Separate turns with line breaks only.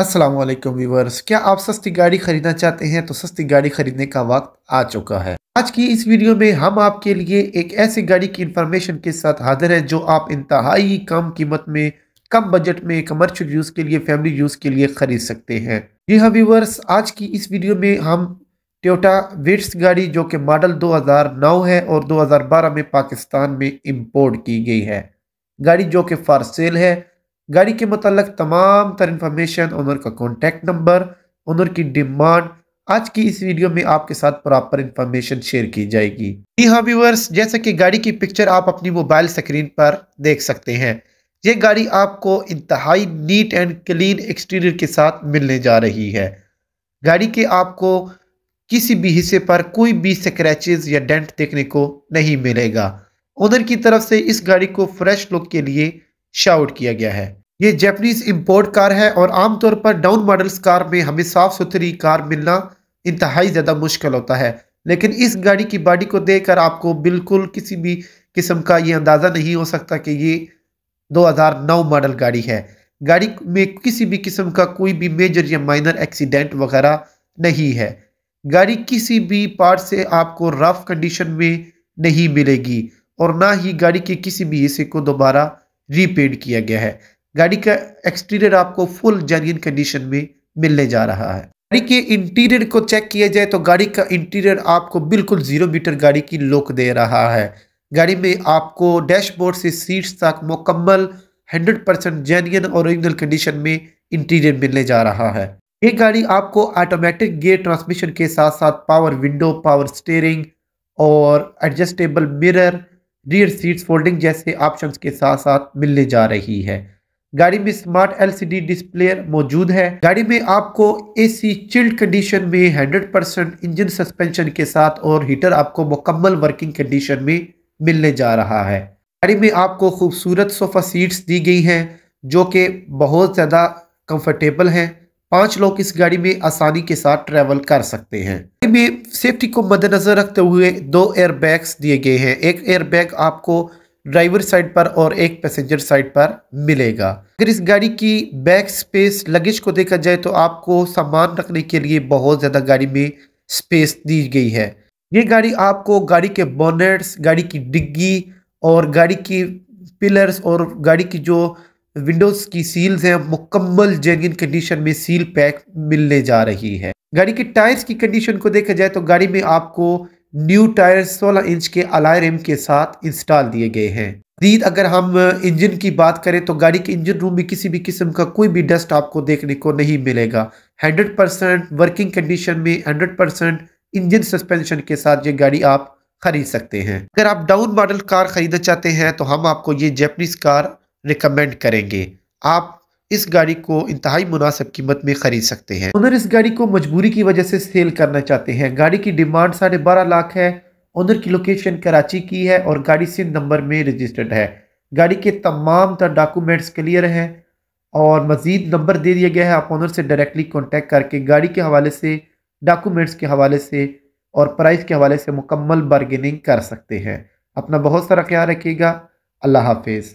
अस्सलाम वालेकुम व्यूवर्स क्या आप सस्ती गाड़ी खरीदना चाहते हैं तो सस्ती गाड़ी खरीदने का वक्त आ चुका है आज की इस वीडियो में हम आपके लिए एक ऐसी गाड़ी की इंफॉर्मेशन के साथ हाजिर है जो आप इंतहाई कम कीमत में कम बजट में कमर्शियल यूज़ के लिए फैमिली यूज़ के लिए खरीद सकते हैं जी हाँ व्यूवर्स आज की इस वीडियो में हम टोयोटा विट्स गाड़ी जो कि मॉडल 2009 है और 2012 में पाकिस्तान में इम्पोर्ट की गई है गाड़ी जो कि फॉर सेल है गाड़ी के मतलब तमाम तर इन्फॉर्मेशन ओनर का कॉन्टैक्ट नंबर ओनर की डिमांड आज की इस वीडियो में आपके साथ प्रॉपर इन्फॉर्मेशन शेयर की जाएगी जी हाँ व्यूवर्स जैसे कि गाड़ी की पिक्चर आप अपनी मोबाइल स्क्रीन पर देख सकते हैं ये गाड़ी आपको इंतहाई नीट एंड क्लीन एक्सटीरियर के साथ मिलने जा रही है गाड़ी के आपको किसी भी हिस्से पर कोई भी स्क्रैचेज या डेंट देखने को नहीं मिलेगा ओनर की तरफ से इस गाड़ी को फ्रेश लुक के लिए शाउट किया गया है ये जैपनीज इम्पोर्ट कार है और आमतौर पर डाउन मॉडल्स कार में हमें साफ सुथरी कार मिलना इंतहाई ज़्यादा मुश्किल होता है लेकिन इस गाड़ी की बॉडी को देखकर आपको बिल्कुल किसी भी किस्म का ये अंदाज़ा नहीं हो सकता कि ये 2009 मॉडल गाड़ी है गाड़ी में किसी भी किस्म का कोई भी मेजर या माइनर एक्सीडेंट वगैरह नहीं है गाड़ी किसी भी पार्ट से आपको रफ कंडीशन में नहीं मिलेगी और ना ही गाड़ी के किसी भी हिस्से को दोबारा रीपेड किया गया है गाड़ी का एक्सटीरियर आपको फुल जेन्यन कंडीशन में मिलने जा रहा है गाड़ी के इंटीरियर को चेक किया जाए तो गाड़ी का इंटीरियर आपको बिल्कुल जीरो मीटर गाड़ी की लुक दे रहा है गाड़ी में आपको डैशबोर्ड से सीट्स तक मुकम्मल 100 परसेंट जेन्यन और ओरिजिनल कंडीशन में इंटीरियर मिलने जा रहा है ये गाड़ी आपको ऑटोमेटिक गेयर ट्रांसमिशन के साथ साथ पावर विंडो पावर स्टेयरिंग और adjustable mirror rear seats folding जैसे ऑप्शंस के साथ साथ मिलने जा रही है गाड़ी में स्मार्ट एलसीडी डिस्प्ले मौजूद है गाड़ी में आपको एसी चिल्ड कंडीशन में 100 परसेंट इंजन सस्पेंशन के साथ और हीटर आपको मुकम्मल वर्किंग कंडीशन में मिलने जा रहा है गाड़ी में आपको खूबसूरत सोफ़ा सीट्स दी गई हैं जो कि बहुत ज़्यादा कंफर्टेबल हैं पांच लोग इस गाड़ी में आसानी के साथ ट्रेवल कर सकते हैं में सेफ्टी को मद्देनजर रखते हुए दो एयरबैग्स दिए गए हैं एक बैग आपको ड्राइवर साइड पर और एक पैसेंजर साइड पर मिलेगा अगर इस गाड़ी की बैक स्पेस लगेज को देखा जाए तो आपको सामान रखने के लिए बहुत ज़्यादा गाड़ी में स्पेस दी गई है ये गाड़ी आपको गाड़ी के बोनेट्स गाड़ी की डिग्गी और गाड़ी की पिलर्स और गाड़ी की जो विंडोज़ की सील्स हैं मुकम्मल जेन्यन कंडीशन में सील पैक मिलने जा रही है गाड़ी के टायर्स की कंडीशन को देखा जाए तो गाड़ी में आपको न्यू टायर 16 इंच के अलाय रिम के साथ इंस्टॉल दिए गए हैं दीद अगर हम इंजन की बात करें तो गाड़ी के इंजन रूम में किसी भी किस्म का कोई भी डस्ट आपको देखने को नहीं मिलेगा 100 परसेंट वर्किंग कंडीशन में 100 परसेंट इंजन सस्पेंशन के साथ ये गाड़ी आप खरीद सकते हैं अगर आप डाउन मॉडल कार खरीदना चाहते हैं तो हम आपको ये जैपनीज कार रिकमेंड करेंगे आप इस गाड़ी को इंतहाई मुनासिब कीमत में ख़रीद सकते हैं ओनर इस गाड़ी को मजबूरी की वजह से सेल करना चाहते हैं गाड़ी की डिमांड साढ़े बारह लाख है ओनर की लोकेशन कराची की है और गाड़ी सिंध नंबर में रजिस्टर्ड है गाड़ी के तमाम तर डॉक्यूमेंट्स क्लियर हैं और मज़ीद नंबर दे दिया गया है आप ओनर से डायरेक्टली कॉन्टेक्ट करके गाड़ी के हवाले से डॉक्यूमेंट्स के हवाले से और प्राइस के हवाले से मुकम्मल बारगेनिंग कर सकते हैं अपना बहुत सारा ख्याल रखिएगा अल्लाह हाफिज़